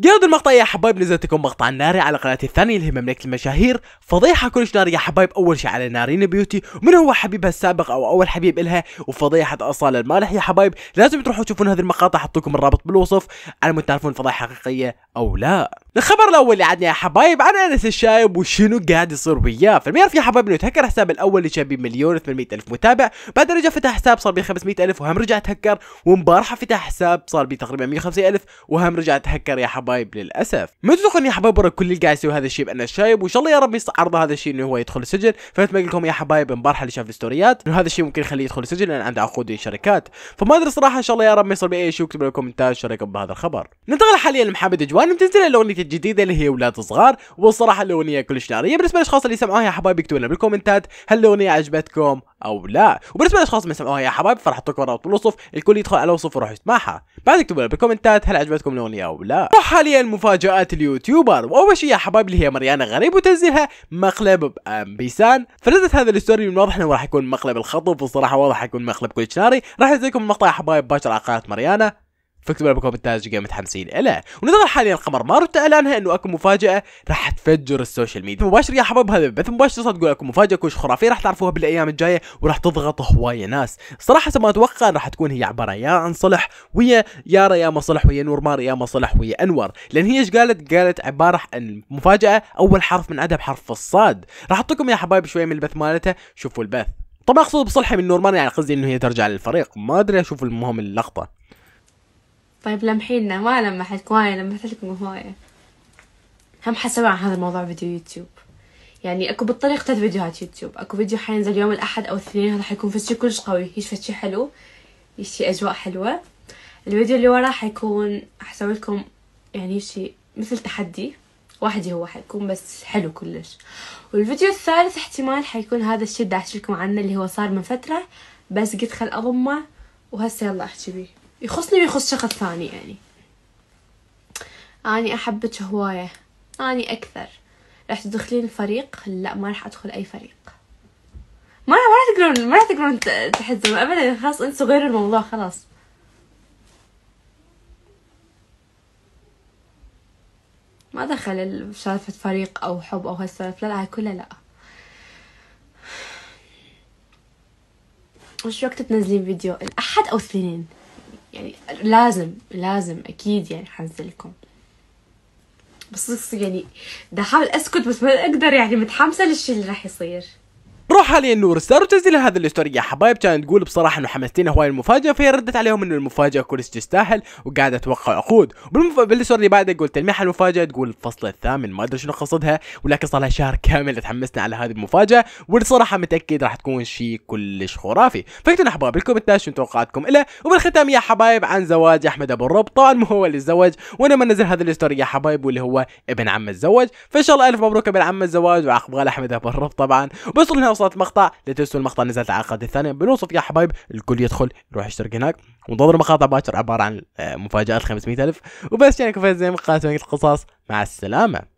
جلد المقطع يا حبايب نزلتكم مقطع ناري على قناتي الثانية اللي هي مملكة المشاهير فضيحة كلش ناري يا حبايب أول شيء على نارين بيوتي من هو حبيبها السابق أو أول حبيب إلها وفضيحة أصالة المالح يا حبايب لازم تروحوا تشوفون هذه المقاطع حطوكم الرابط بالوصف على متعرفون فضيحة حقيقية أو لا الخبر الاول اللي عندنا يا حبايب عن انس الشايب وشنو قاعد يصير وياه فما يعرف يا حبايب انه تهكر حساب الاول اللي كان مليون و800 الف متابع بعد رجع فتح حساب صار بيه 500 الف وهم رجع تهكر ومبارحه فتح حساب صار بيه تقريبا 150 الف وهم رجع تهكر يا حبايب للاسف ما تدخل يا حبايب ورا كل اللي قاعد يسوي هذا الشيء بانس الشايب وان شاء الله يا رب يستعرض هذا الشيء انه هو يدخل السجن فمثل ما قلت لكم يا حبايب امبارحه اللي شاف الستوريات انه هذا الشيء ممكن يخليه يدخل السجن لان عنده عقود شركات فما ادري صراحه ان شاء الله يا رب ما يصير باي شيء واكتبوا لكم انتاج شركه بهذا الخبر ننتقل حاليا لمحمد اجوان بتنزل الاغنيه الجديده اللي هي ولاد صغار والصراحه الاغنيه كلش ناريه بالنسبه للاشخاص اللي سمعوها يا حبايب اكتبوا لنا بالكومنتات هل الاغنيه عجبتكم او لا وبالنسبه للاشخاص اللي سمعوها يا حبايب فراح احط لكم رابط بالوصف الكل يدخل على الوصف ويروح يسمعها بعد اكتبوا لنا بالكومنتات هل عجبتكم الاغنيه او لا حاليا مفاجات اليوتيوبر واول شيء يا حبايب اللي هي مريانا غريب وتنزلها مقلب بيسان فنزلت هذا الستوري من واضح انه راح يكون مقلب الخطف والصراحه واضح حيكون مقلب كلش ناري راح انزل لكم المقطع يا حبايب باكر على قناه مريانا فاكتبوا لنا بالكومنتات قد متحمسين لها ونظرا حاليا القمر ما رد اعلانها انه اكو مفاجاه راح تفجر السوشيال ميديا مباشر يا حبايب هذا البث مباشر صدقوا اكو مفاجاه كوش خرافيه راح تعرفوها بالايام الجايه وراح تضغط هوايه ناس صراحه ما اتوقع راح تكون هي عباره يا عن صلح ويا يارا يا ما صلح ويا نور مار يا ما صلح ويا انور لان هي ايش قالت قالت عباره عن مفاجاه اول حرف من ادب بحرف الصاد راح احط يا حبايب شويه من البث مالتها شوفوا البث طبعا اقصد بصلحه من نورمان يعني قصدي انه هي ترجع للفريق ما ادري اشوف المهم اللقطه طيب لمحي لنا ما لمحت هواية لمحت لكم هواية هم حسب عن هذا الموضوع فيديو يوتيوب يعني اكو بالطريق ثلاث فيديوهات يوتيوب اكو فيديو حينزل يوم الاحد او الاثنين هذا حيكون فشي كلش قوي هيش فشي حلو هيش اجواء حلوه الفيديو اللي وراه حيكون حسوي لكم يعني شي مثل تحدي واحد هو حيكون بس حلو كلش والفيديو الثالث احتمال حيكون هذا الشيء اللي لكم عنه اللي هو صار من فتره بس قلت خل اضمه وهسه يلا احكي بيه يخصني ويخص شخص ثاني يعني أني أحبك هواية أني أكثر راح تدخلين الفريق لا ما راح أدخل أي فريق ما ما راح تقدرون ما راح تقدرون تحزم أبدا خلاص أنسوا غير الموضوع خلاص ما دخل سالفة فريق أو حب أو هالسالفة لا, لا كلها لا وش وقت تنزلين فيديو الأحد أو الاثنين يعني لازم لازم اكيد يعني حنزلكم بس يعني بدي احاول اسكت بس ما اقدر يعني متحمسه للشي اللي راح يصير حاليا نور ستار وتنزيل هذا الاستوري يا حبايب كانت تقول بصراحه انه حمستينا هواي المفاجاه فهي ردت عليهم انه المفاجاه كلش تستاهل وقاعده اتوقع عقود بالمف... بالاستوري اللي بعده قلت تلميح المفاجاه تقول الفصل الثامن ما ادري شنو قصدها ولكن صار لها شهر كامل تحمسنا على هذه المفاجاه والصراحه متاكد راح تكون شيء كلش خرافي فكتبوا لنا حبايب شنو توقعاتكم له وبالختام يا حبايب عن زواج احمد ابو الرب طبعا مو هو اللي تزوج وانا ما نزل هذا الاستوري يا حبايب واللي هو ابن عم الزوج فان شاء الله الف مبروك ابن عم الزواج وعقب غالي احمد ابو الرب طبعا بس انها وصلت مقطع لا تنسوا المقطع نزلت على القناه الثانيه بنوصف يا حبايب الكل يدخل يروح يشترك هناك وانتظروا مقاطع باكر عباره عن آه، مفاجات 500000 وبس يعني كفايه زي مقاطع القصص مع السلامه